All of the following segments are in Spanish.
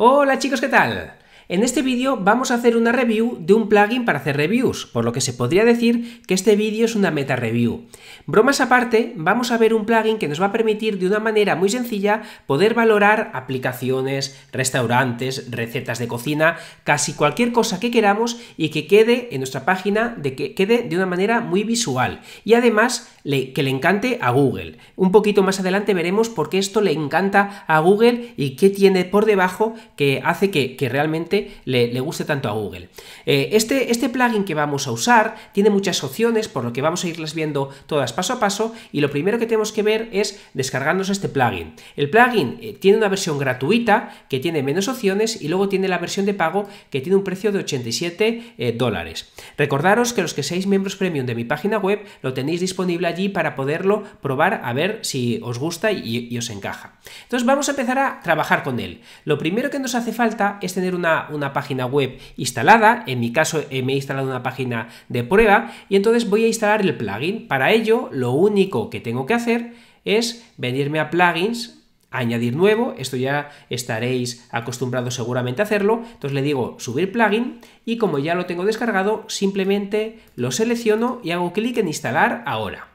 Hola chicos, ¿qué tal? En este vídeo vamos a hacer una review de un plugin para hacer reviews, por lo que se podría decir que este vídeo es una meta review. Bromas aparte, vamos a ver un plugin que nos va a permitir de una manera muy sencilla poder valorar aplicaciones, restaurantes, recetas de cocina, casi cualquier cosa que queramos y que quede en nuestra página de que quede de una manera muy visual y además que le encante a Google. Un poquito más adelante veremos por qué esto le encanta a Google y qué tiene por debajo que hace que realmente le, guste tanto a Google. Eh, este, este plugin que vamos a usar tiene muchas opciones, por lo que vamos a irlas viendo todas paso a paso y lo primero que tenemos que ver es descargarnos este plugin. El plugin eh, tiene una versión gratuita que tiene menos opciones y luego tiene la versión de pago que tiene un precio de 87 eh, dólares. Recordaros que los que seáis miembros premium de mi página web lo tenéis disponible allí para poderlo probar a ver si os gusta y os encaja. Entonces vamos a empezar a trabajar con él. Lo primero que nos hace falta es tener una una página web instalada, en mi caso eh, me he instalado una página de prueba y entonces voy a instalar el plugin. Para ello lo único que tengo que hacer es venirme a plugins, añadir nuevo, esto ya estaréis acostumbrados seguramente a hacerlo, entonces le digo subir plugin y como ya lo tengo descargado, simplemente lo selecciono y hago clic en instalar ahora.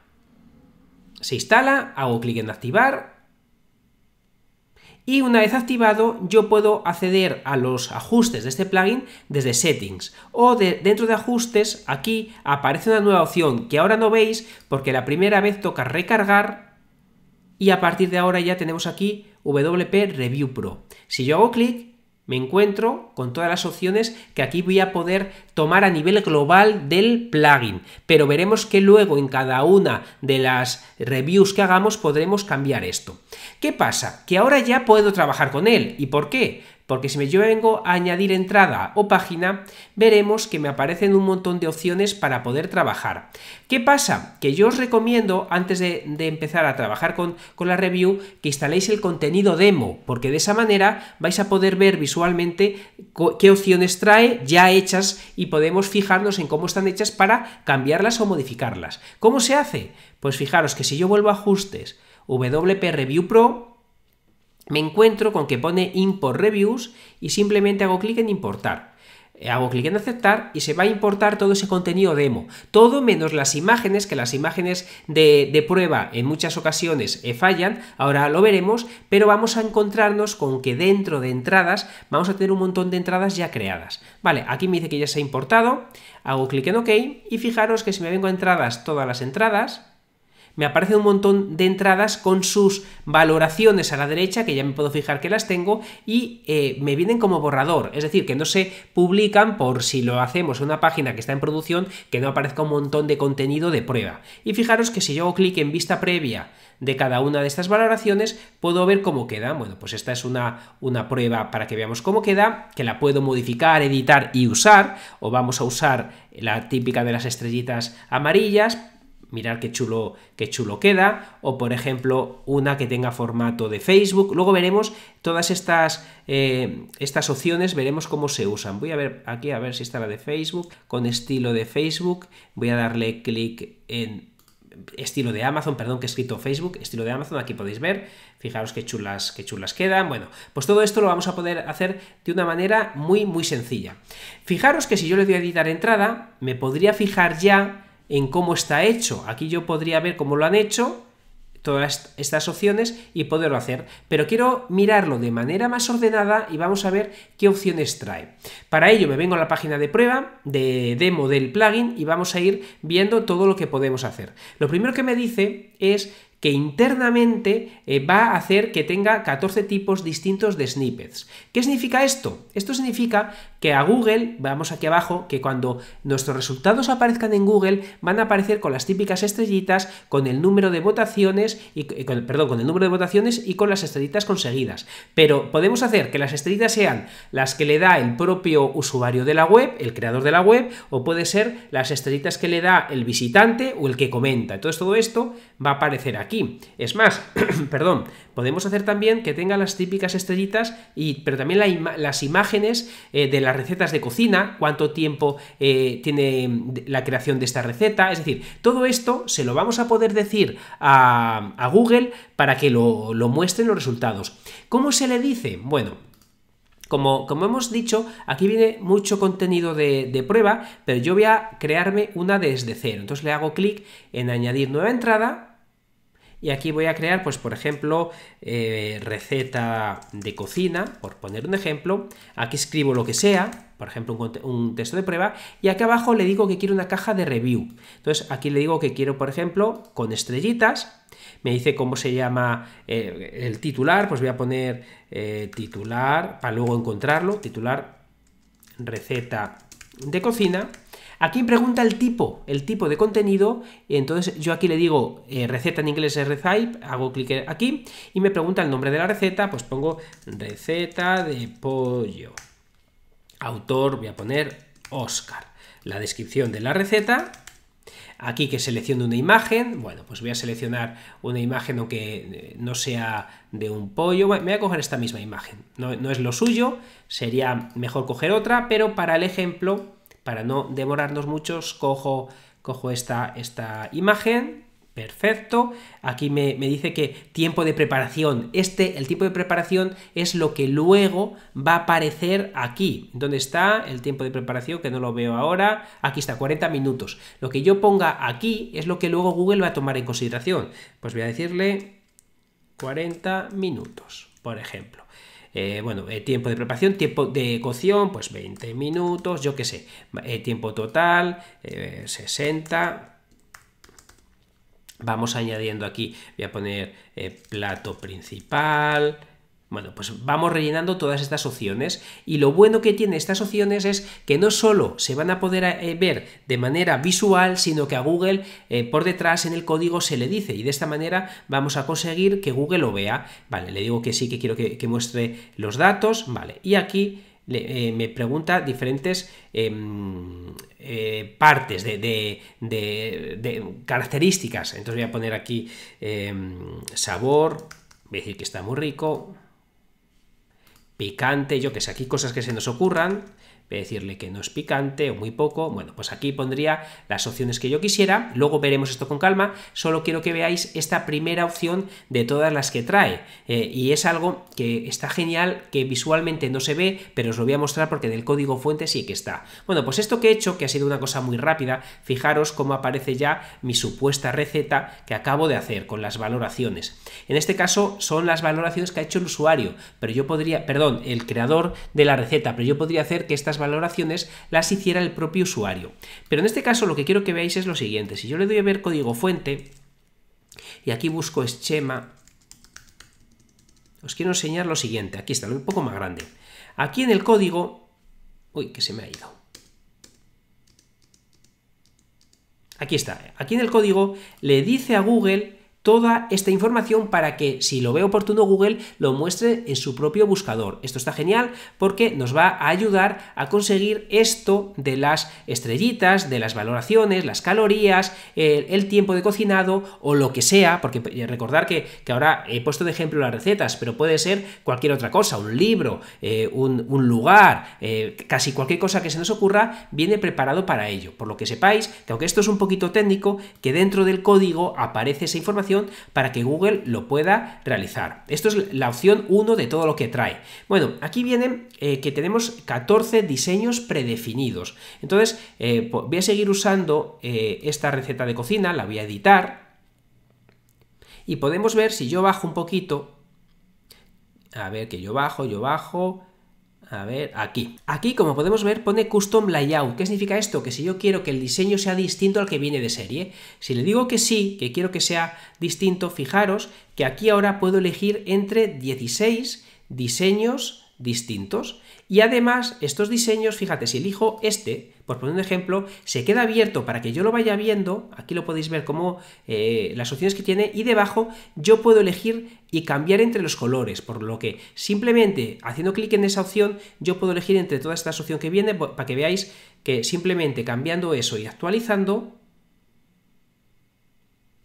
Se instala, hago clic en activar, y una vez activado, yo puedo acceder a los ajustes de este plugin desde Settings. O dentro de Ajustes, aquí aparece una nueva opción que ahora no veis porque la primera vez toca recargar y a partir de ahora ya tenemos aquí WP Review Pro. Si yo hago clic, me encuentro con todas las opciones que aquí voy a poder tomar a nivel global del plugin, pero veremos que luego en cada una de las reviews que hagamos podremos cambiar esto. ¿Qué pasa? Que ahora ya puedo trabajar con él. ¿Y por qué? Porque si me yo vengo a añadir entrada o página, veremos que me aparecen un montón de opciones para poder trabajar. ¿Qué pasa? Que yo os recomiendo, antes de, empezar a trabajar con, con la review, que instaléis el contenido demo, porque de esa manera vais a poder ver visualmente qué opciones trae ya hechas y podemos fijarnos en cómo están hechas para cambiarlas o modificarlas. ¿Cómo se hace? Pues fijaros que si yo vuelvo a ajustes, WP Review Pro, me encuentro con que pone import reviews y simplemente hago clic en importar. Eh, hago clic en aceptar y se va a importar todo ese contenido demo. Todo menos las imágenes, que las imágenes de, prueba en muchas ocasiones eh, fallan, ahora lo veremos, pero vamos a encontrarnos con que dentro de entradas vamos a tener un montón de entradas ya creadas. Vale, aquí me dice que ya se ha importado, hago clic en OK y fijaros que si me vengo a entradas, todas las entradas, me aparece un montón de entradas con sus valoraciones a la derecha, que ya me puedo fijar que las tengo, y eh, me vienen como borrador, es decir, que no se publican por si lo hacemos en una página que está en producción, que no aparezca un montón de contenido de prueba. Y fijaros que si yo hago clic en vista previa de cada una de estas valoraciones, puedo ver cómo queda. Bueno, pues esta es una, una prueba para que veamos cómo queda, que la puedo modificar, editar y usar, o vamos a usar la típica de las estrellitas amarillas, mirar qué chulo, qué chulo queda, o por ejemplo una que tenga formato de Facebook. Luego veremos todas estas, eh, estas opciones, veremos cómo se usan. Voy a ver aquí a ver si está la de Facebook, con estilo de Facebook. Voy a darle clic en estilo de Amazon, perdón, que he escrito Facebook, estilo de Amazon, aquí podéis ver, fijaros qué chulas, qué chulas quedan, bueno, pues todo esto lo vamos a poder hacer de una manera muy, muy sencilla. Fijaros que si yo le doy a editar entrada, me podría fijar ya en cómo está hecho. Aquí yo podría ver cómo lo han hecho, todas estas opciones y poderlo hacer. Pero quiero mirarlo de manera más ordenada y vamos a ver qué opciones trae. Para ello me vengo a la página de prueba, de demo del plugin y vamos a ir viendo todo lo que podemos hacer. Lo primero que me dice es que internamente eh, va a hacer que tenga 14 tipos distintos de snippets. ¿Qué significa esto? Esto significa que a Google, vamos aquí abajo, que cuando nuestros resultados aparezcan en Google, van a aparecer con las típicas estrellitas, con el número de votaciones, y, eh, con, perdón, con el número de votaciones y con las estrellitas conseguidas. Pero podemos hacer que las estrellitas sean las que le da el propio usuario de la web, el creador de la web, o puede ser las estrellitas que le da el visitante o el que comenta. Entonces todo esto va a aparecer aquí es más, perdón, podemos hacer también que tenga las típicas estrellitas, y, pero también las imágenes eh, de las recetas de cocina, cuánto tiempo eh, tiene la creación de esta receta. Es decir, todo esto se lo vamos a poder decir a, Google para que lo, muestren los resultados. ¿Cómo se le dice? Bueno, como, como, hemos dicho, aquí viene mucho contenido de, de, prueba, pero yo voy a crearme una desde cero. Entonces le hago clic en añadir nueva entrada y aquí voy a crear pues por ejemplo eh, receta de cocina por poner un ejemplo aquí escribo lo que sea por ejemplo, un, texto de prueba, y aquí abajo le digo que quiero una caja de review. Entonces, aquí le digo que quiero, por ejemplo, con estrellitas, me dice cómo se llama eh, el titular, pues voy a poner eh, titular, para luego encontrarlo, titular receta de cocina, Aquí pregunta el tipo, el tipo de contenido, entonces yo aquí le digo eh, receta en inglés es recipe, hago clic aquí y me pregunta el nombre de la receta, pues pongo receta de pollo. Autor, voy a poner Oscar. La descripción de la receta, aquí que seleccione una imagen, bueno, pues voy a seleccionar una imagen que eh, no sea de un pollo, me voy a coger esta misma imagen, no, no es lo suyo, sería mejor coger otra, pero para el ejemplo para no demorarnos muchos, cojo, cojo esta, esta imagen, Perfecto. Aquí me, me, dice que tiempo de preparación. Este, el tiempo de preparación es lo que luego va a aparecer aquí. ¿Dónde está el tiempo de preparación? Que no lo veo ahora. Aquí está, 40 minutos. Lo que yo ponga aquí es lo que luego Google va a tomar en consideración. Pues voy a decirle 40 minutos, por ejemplo. Eh, bueno, eh, tiempo de preparación, tiempo de cocción, pues 20 minutos, yo qué sé. Eh, tiempo total, 60. Vamos añadiendo aquí, voy a poner plato principal, bueno, pues vamos rellenando todas estas opciones y lo bueno que tiene estas opciones es que no solo se van a poder eh, ver de manera visual, sino que a Google eh, por detrás en el código se le dice y de esta manera vamos a conseguir que Google lo vea. Vale, le digo que sí, que quiero que, muestre los datos, vale, y aquí eh, me pregunta diferentes em, partes de, de, características. Entonces voy a poner aquí em, sabor, voy a decir que está muy rico, picante, yo que sé, aquí cosas que se nos ocurran decirle que no es picante o muy poco. Bueno, pues aquí pondría las opciones que yo quisiera. Luego veremos esto con calma. Solo quiero que veáis esta primera opción de todas las que trae. Eh, y es algo que está genial, que visualmente no se ve, pero os lo voy a mostrar porque del código fuente sí que está. Bueno, pues esto que he hecho, que ha sido una cosa muy rápida, fijaros cómo aparece ya mi supuesta receta que acabo de hacer con las valoraciones. En este caso son las valoraciones que ha hecho el usuario, pero yo podría, perdón, el creador de la receta, pero yo podría hacer que estas valoraciones las hiciera el propio usuario. Pero en este caso lo que quiero que veáis es lo siguiente. Si yo le doy a ver código fuente y aquí busco esquema, os quiero enseñar lo siguiente. Aquí está, un poco más grande. Aquí en el código... Uy, que se me ha ido. Aquí está. Aquí en el código le dice a Google toda esta información para que, si lo ve oportuno Google, lo muestre en su propio buscador. Esto está genial porque nos va a ayudar a conseguir esto de las estrellitas, de las valoraciones, las calorías, el, tiempo de cocinado o lo que sea, porque eh, recordar que, ahora he puesto de ejemplo las recetas, pero puede ser cualquier otra cosa, un libro, eh, un, lugar, eh, casi cualquier cosa que se nos ocurra, viene preparado para ello. Por lo que sepáis que aunque esto es un poquito técnico, que dentro del código aparece esa información para que Google lo pueda realizar. Esto es la opción 1 de todo lo que trae. Bueno, aquí viene eh, que tenemos 14 diseños predefinidos. Entonces, eh, voy a seguir usando eh, esta receta de cocina, la voy a editar. Y podemos ver si yo bajo un poquito. A ver, que yo bajo, yo bajo, a ver, aquí. Aquí, como podemos ver, pone Custom Layout. ¿Qué significa esto? Que si yo quiero que el diseño sea distinto al que viene de serie, si le digo que sí, que quiero que sea distinto, fijaros que aquí ahora puedo elegir entre 16 diseños distintos. Y además, estos diseños, fíjate, si elijo este, por poner un ejemplo, se queda abierto para que yo lo vaya viendo, aquí lo podéis ver como eh, las opciones que tiene, y debajo yo puedo elegir y cambiar entre los colores, por lo que simplemente haciendo clic en esa opción yo puedo elegir entre toda esta opción que viene para que veáis que simplemente cambiando eso y actualizando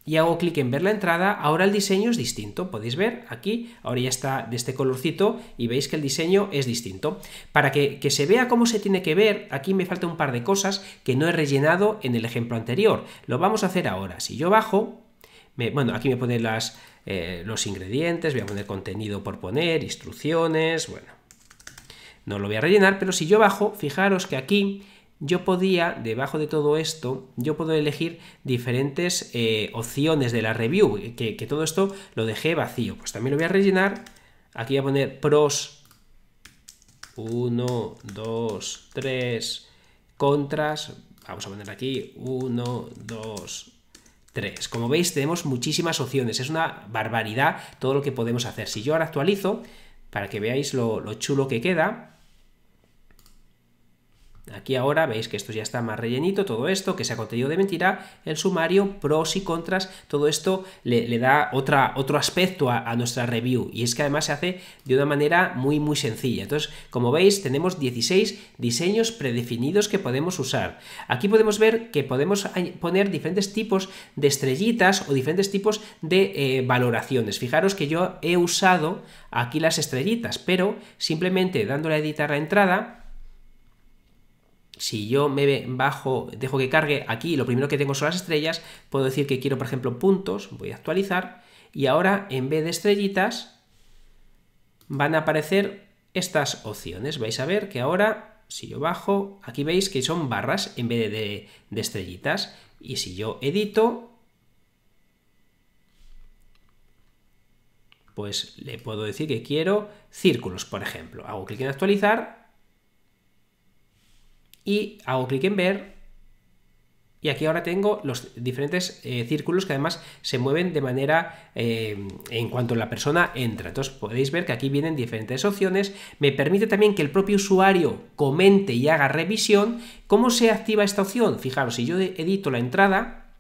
y hago clic en ver la entrada, ahora el diseño es distinto. Podéis ver aquí, ahora ya está de este colorcito y veis que el diseño es distinto. Para que, se vea cómo se tiene que ver, aquí me falta un par de cosas que no he rellenado en el ejemplo anterior. Lo vamos a hacer ahora. Si yo bajo, bueno, aquí me pone las, eh, los ingredientes, voy a poner contenido por poner, instrucciones, bueno. No lo voy a rellenar, pero si yo bajo, fijaros que aquí yo podía, debajo de todo esto, yo puedo elegir diferentes eh, opciones de la review, eh, que, todo esto lo dejé vacío. Pues también lo voy a rellenar. Aquí voy a poner pros 1, 2, 3, contras. Vamos a poner aquí 1, 2, 3. Como veis, tenemos muchísimas opciones. Es una barbaridad todo lo que podemos hacer. Si yo ahora actualizo, para que veáis lo chulo que queda, Aquí ahora veis que esto ya está más rellenito, todo esto, que se ha contenido de mentira, el sumario, pros y contras, todo esto le, da otro aspecto a, nuestra review y es que además se hace de una manera muy muy sencilla. Entonces, como veis, tenemos 16 diseños predefinidos que podemos usar. Aquí podemos ver que podemos poner diferentes tipos de estrellitas o diferentes tipos de eh, valoraciones. Fijaros que yo he usado aquí las estrellitas, pero simplemente dándole a editar la entrada, si yo me bajo, dejo que cargue aquí, lo primero que tengo son las estrellas, puedo decir que quiero, por ejemplo, puntos, voy a actualizar, y ahora en vez de estrellitas van a aparecer estas opciones. Vais a ver que ahora, si yo bajo, aquí veis que son barras en vez de, estrellitas, y si yo edito, pues le puedo decir que quiero círculos, por ejemplo. Hago clic en actualizar y hago clic en ver y aquí ahora tengo los diferentes eh, círculos que además se mueven de manera eh, en cuanto la persona entra. Entonces podéis ver que aquí vienen diferentes opciones. Me permite también que el propio usuario comente y haga revisión. ¿Cómo se activa esta opción? Fijaros, si yo edito la entrada,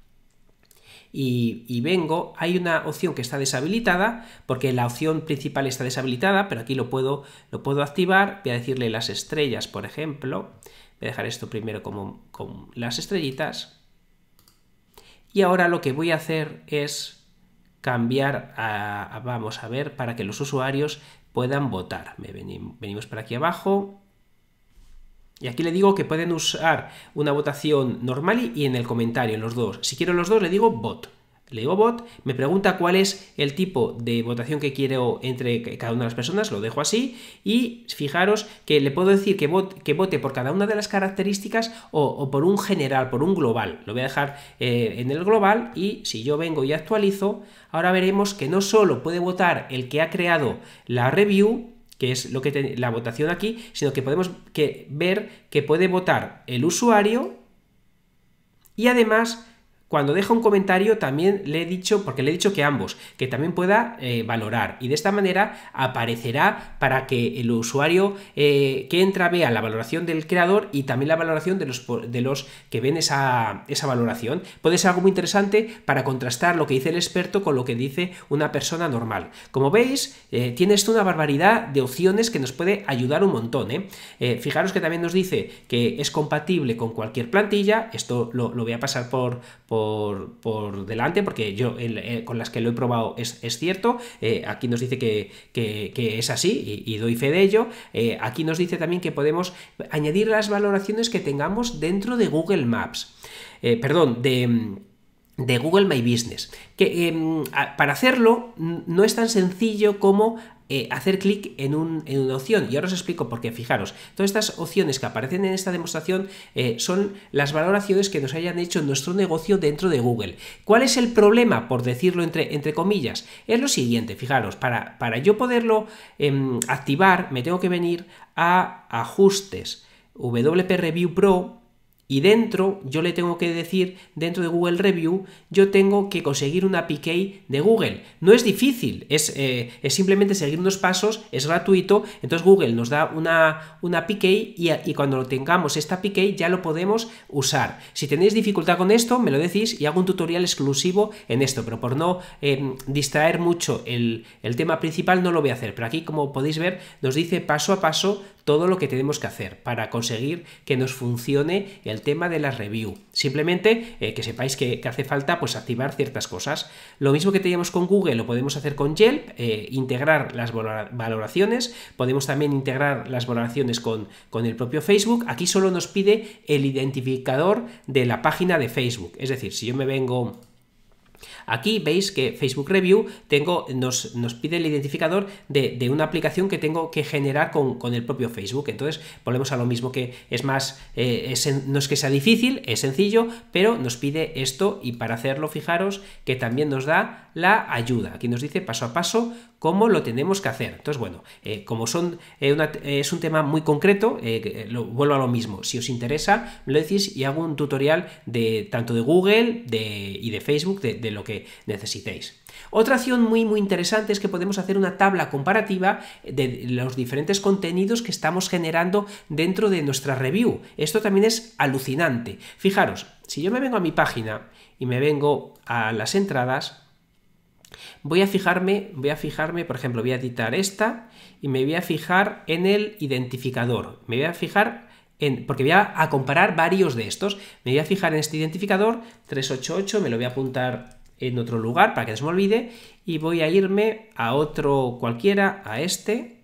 y, vengo, hay una opción que está deshabilitada, porque la opción principal está deshabilitada, pero aquí lo puedo, lo puedo activar, voy a decirle las estrellas, por ejemplo, Voy a dejar esto primero como, con las estrellitas. Y ahora lo que voy a hacer es cambiar a, vamos a ver, para que los usuarios puedan votar. Me venimos, venimos para aquí abajo. Y aquí le digo que pueden usar una votación normal y en el comentario, en los dos. Si quiero los dos, le digo bot le digo bot, me pregunta cuál es el tipo de votación que quiero entre cada una de las personas, lo dejo así, y fijaros que le puedo decir que, vote, que vote por cada una de las características o, por un general, por un global. Lo voy a dejar eh, en el global y si yo vengo y actualizo, ahora veremos que no solo puede votar el que ha creado la review, que es lo que la votación aquí, sino que podemos que, ver que puede votar el usuario y además cuando deja un comentario también le he dicho, porque le he dicho que ambos, que también pueda eh, valorar. Y de esta manera aparecerá para que el usuario eh, que entra vea la valoración del creador y también la valoración de los, de los que ven esa, esa valoración. Puede ser algo muy interesante para contrastar lo que dice el experto con lo que dice una persona normal. Como veis, eh, tiene esto una barbaridad de opciones que nos puede ayudar un montón. fijaros que también nos dice que es compatible con cualquier plantilla. Esto lo, lo voy a pasar por por, delante, porque yo eh, con las que lo he probado es, cierto. Eh, aquí nos dice que, es así y, doy fe de ello. Eh, aquí nos dice también que podemos añadir las valoraciones que tengamos dentro de Google Maps. perdón, de Google My Business. Que em, para hacerlo no es tan sencillo como eh, hacer clic en, una opción. Y ahora os explico por qué. Fijaros, todas estas opciones que aparecen en esta demostración eh, son las valoraciones que nos hayan hecho nuestro negocio dentro de Google. ¿Cuál es el problema, por decirlo entre, entre comillas? Es lo siguiente, fijaros, para, para yo poderlo em, activar me tengo que venir a ajustes. WP Review Pro y dentro, yo le tengo que decir, dentro de Google Review, yo tengo que conseguir una PK de Google. No es difícil, eh, es, simplemente seguir unos pasos, es gratuito. Entonces Google nos da una, una PK y, y, cuando tengamos esta PK ya lo podemos usar. Si tenéis dificultad con esto, me lo decís y hago un tutorial exclusivo en esto. Pero por no eh, distraer mucho el, el tema principal, no lo voy a hacer. Pero aquí, como podéis ver, nos dice paso a paso todo lo que tenemos que hacer para conseguir que nos funcione el tema de la review. Simplemente eh, que sepáis que, hace falta pues activar ciertas cosas. Lo mismo que teníamos con Google lo podemos hacer con Yelp, eh, integrar las valoraciones, podemos también integrar las valoraciones con, con el propio Facebook. Aquí solo nos pide el identificador de la página de Facebook. Es decir, si yo me vengo Aquí veis que Facebook Review tengo, nos, nos pide el identificador de, una aplicación que tengo que generar con, el propio Facebook. Entonces, volvemos a lo mismo que es más, eh, no es que sea difícil, es sencillo, pero nos pide esto y para hacerlo, fijaros que también nos da la ayuda. Aquí nos dice paso a paso cómo lo tenemos que hacer. Entonces, bueno, eh, como son, eh, es un tema muy concreto, vuelvo a lo mismo. Si os interesa, me lo decís y hago un tutorial de tanto de Google y de Facebook de lo que necesitéis. Otra acción muy muy interesante es que podemos hacer una tabla comparativa de los diferentes contenidos que estamos generando dentro de nuestra review. Esto también es alucinante. Fijaros, si yo me vengo a mi página y me vengo a las entradas, voy a fijarme, voy a fijarme, por ejemplo, voy a editar esta y me voy a fijar en el identificador. Me voy a fijar en, porque voy a, a comparar varios de estos. Me voy a fijar en este identificador 388, me lo voy a apuntar en otro lugar para que no se me olvide y voy a irme a otro cualquiera, a este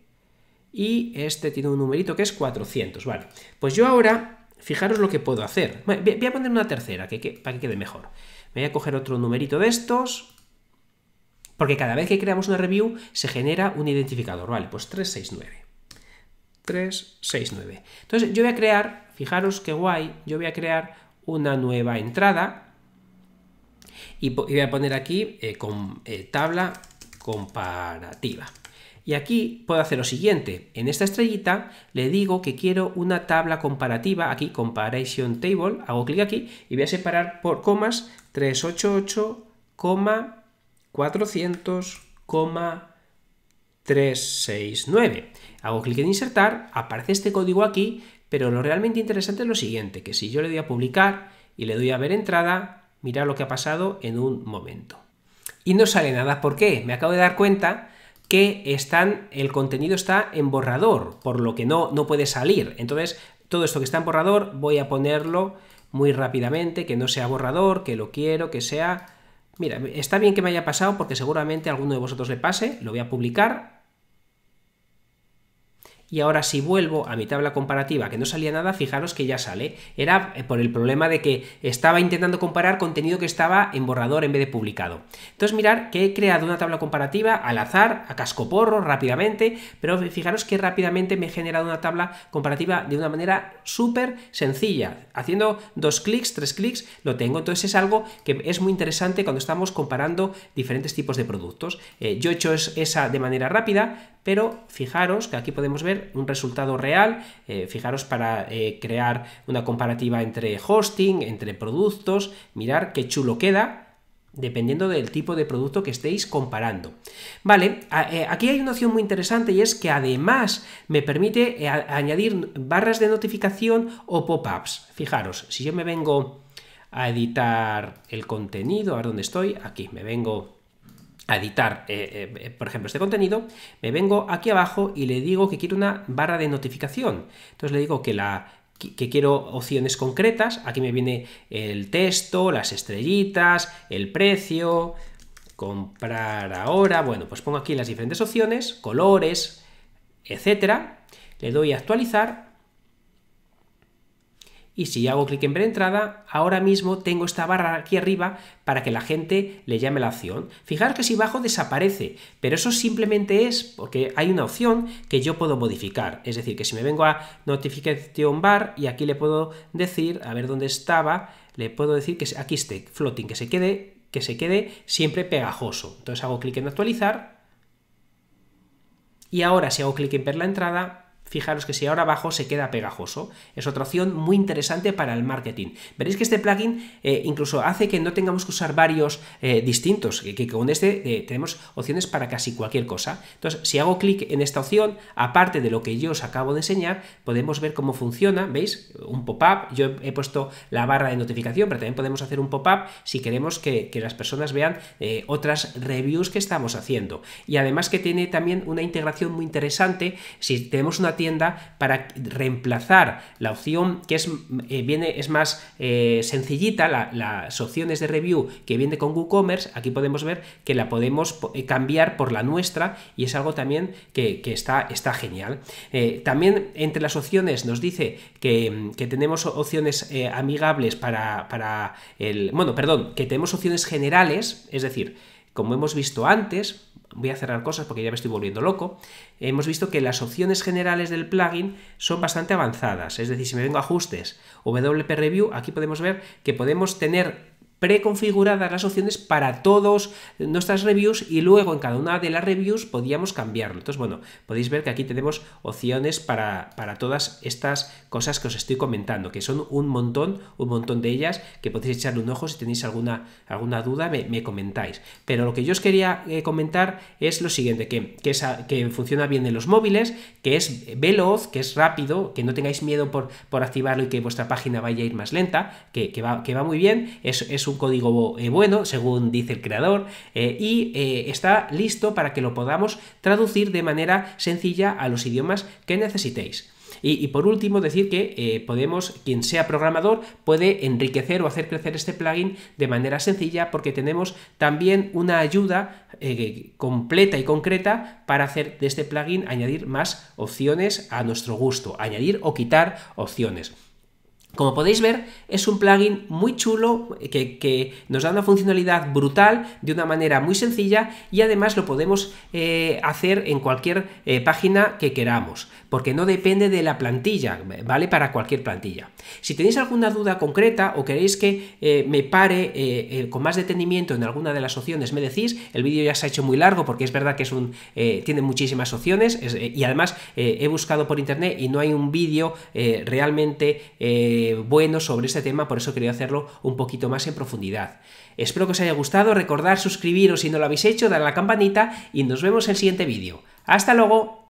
y este tiene un numerito que es 400, vale. Pues yo ahora, fijaros lo que puedo hacer. Voy a poner una tercera que, para que quede mejor. voy a coger otro numerito de estos porque cada vez que creamos una review se genera un identificador, vale, pues 369. 369, Entonces yo voy a crear, fijaros qué guay, yo voy a crear una nueva entrada y, voy a poner aquí eh, con, eh, tabla comparativa. Y aquí puedo hacer lo siguiente. En esta estrellita le digo que quiero una tabla comparativa, aquí Comparation table, hago clic aquí y voy a separar por comas 369. Hago clic en insertar, aparece este código aquí, pero lo realmente interesante es lo siguiente, que si yo le doy a publicar y le doy a ver entrada, Mirad lo que ha pasado en un momento. Y no sale nada. ¿Por qué? Me acabo de dar cuenta que están, el contenido está en borrador, por lo que no, no puede salir. Entonces, todo esto que está en borrador voy a ponerlo muy rápidamente, que no sea borrador, que lo quiero, que sea... Mira, está bien que me haya pasado porque seguramente a alguno de vosotros le pase, lo voy a publicar y ahora si vuelvo a mi tabla comparativa que no salía nada, fijaros que ya sale. Era eh, por el problema de que estaba intentando comparar contenido que estaba en borrador en vez de publicado. Entonces mirar que he creado una tabla comparativa al azar, a cascoporro, rápidamente, pero fijaros que rápidamente me he generado una tabla comparativa de una manera súper sencilla. Haciendo dos clics, tres clics, lo tengo. Entonces es algo que es muy interesante cuando estamos comparando diferentes tipos de productos. Eh, yo he hecho esa de manera rápida, pero fijaros que aquí podemos ver un resultado real, eh, fijaros para eh, crear una comparativa entre hosting, entre productos, mirar qué chulo queda, dependiendo del tipo de producto que estéis comparando. Vale, eh, aquí hay una opción muy interesante y es que además me permite añadir barras de notificación o pop-ups. Fijaros, si yo me vengo a editar el contenido, a dónde estoy, aquí me vengo a editar, eh, eh, eh, por ejemplo, este contenido, me vengo aquí abajo y le digo que quiero una barra de notificación. Entonces le digo que la que quiero opciones concretas, aquí me viene el texto, las estrellitas, el precio, comprar ahora, bueno, pues pongo aquí las diferentes opciones, colores, etcétera, le doy a actualizar y si hago clic en ver entrada, ahora mismo tengo esta barra aquí arriba para que la gente le llame la opción. Fijaros que si bajo desaparece, pero eso simplemente es porque hay una opción que yo puedo modificar. Es decir, que si me vengo a notification bar y aquí le puedo decir, a ver dónde estaba, le puedo decir que aquí esté floating, que se quede, que se quede siempre pegajoso. Entonces hago clic en actualizar. Y ahora si hago clic en ver la entrada, Fijaros que si ahora abajo se queda pegajoso. Es otra opción muy interesante para el marketing. Veréis que este plugin eh, incluso hace que no tengamos que usar varios eh, distintos, que, con este eh, tenemos opciones para casi cualquier cosa. Entonces, si hago clic en esta opción, aparte de lo que yo os acabo de enseñar, podemos ver cómo funciona, ¿veis? Un pop-up, yo he puesto la barra de notificación, pero también podemos hacer un pop-up si queremos que, que las personas vean otras reviews que estamos haciendo. Y además que tiene también una integración muy interesante, si tenemos una tienda para reemplazar la opción que es, eh, viene, es más eh, sencillita, las opciones de review que viene con WooCommerce, aquí podemos ver que la podemos eh, cambiar por la nuestra y es algo también que, está, está genial. también entre las opciones nos dice que, que tenemos opciones amigables para, para el... Bueno, perdón, que tenemos opciones generales, es decir, como hemos visto antes, voy a cerrar cosas porque ya me estoy volviendo loco, hemos visto que las opciones generales del plugin son bastante avanzadas, es decir, si me vengo a ajustes, WP Review, aquí podemos ver que podemos tener preconfiguradas las opciones para todos nuestras reviews y luego en cada una de las reviews podíamos cambiarlo. Entonces, bueno, podéis ver que aquí tenemos opciones para, para todas estas cosas que os estoy comentando, que son un montón, un montón de ellas, que podéis echarle un ojo si tenéis alguna, alguna duda, me, comentáis. Pero lo que yo os quería eh, comentar es lo siguiente, que, que funciona bien en los móviles, que es veloz, que es rápido, que no tengáis miedo por, por activarlo y que vuestra página vaya a ir más lenta, que, que va, muy bien, es, es un código eh, bueno, según dice el creador, eh, y eh, está listo para que lo podamos traducir de manera sencilla a los idiomas que necesitéis. Y, por último, decir que podemos, quien sea programador, puede enriquecer o hacer crecer este plugin de manera sencilla porque tenemos también una ayuda completa y concreta para hacer de este plugin añadir más opciones a nuestro gusto, añadir o quitar opciones. Como podéis ver, es un plugin muy chulo que, nos da una funcionalidad brutal de una manera muy sencilla y además lo podemos eh, hacer en cualquier eh, página que queramos, porque no depende de la plantilla, ¿vale? Para cualquier plantilla. Si tenéis alguna duda concreta o queréis que eh, me pare con más detenimiento en alguna de las opciones, me decís, el vídeo ya se ha hecho muy largo porque es verdad que es un, tiene muchísimas opciones y además he buscado por internet y no hay un vídeo realmente eh, bueno sobre este tema, por eso quería hacerlo un poquito más en profundidad. Espero que os haya gustado, recordar suscribiros si no lo habéis hecho, dar a la campanita y nos vemos en el siguiente vídeo. ¡Hasta luego!